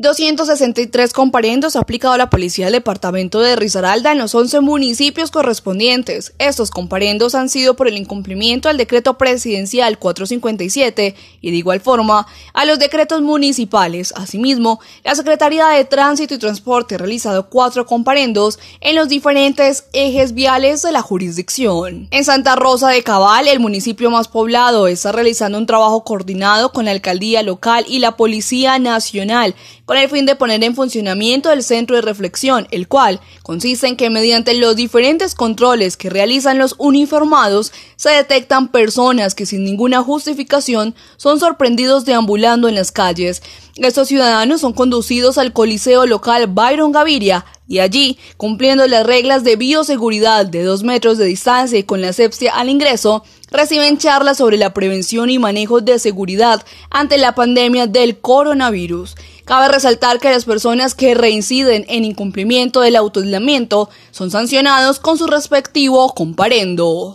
263 comparendos ha aplicado la policía del departamento de Risaralda en los 11 municipios correspondientes. Estos comparendos han sido por el incumplimiento al decreto presidencial 457 y de igual forma a los decretos municipales. Asimismo, la Secretaría de Tránsito y Transporte ha realizado cuatro comparendos en los diferentes ejes viales de la jurisdicción. En Santa Rosa de Cabal, el municipio más poblado, está realizando un trabajo coordinado con la alcaldía local y la Policía Nacional con el fin de poner en funcionamiento el centro de reflexión, el cual consiste en que mediante los diferentes controles que realizan los uniformados se detectan personas que sin ninguna justificación son sorprendidos deambulando en las calles. Estos ciudadanos son conducidos al Coliseo local Byron Gaviria, y allí, cumpliendo las reglas de bioseguridad de dos metros de distancia y con la asepsia al ingreso, reciben charlas sobre la prevención y manejo de seguridad ante la pandemia del coronavirus. Cabe resaltar que las personas que reinciden en incumplimiento del autoaislamiento son sancionados con su respectivo comparendo.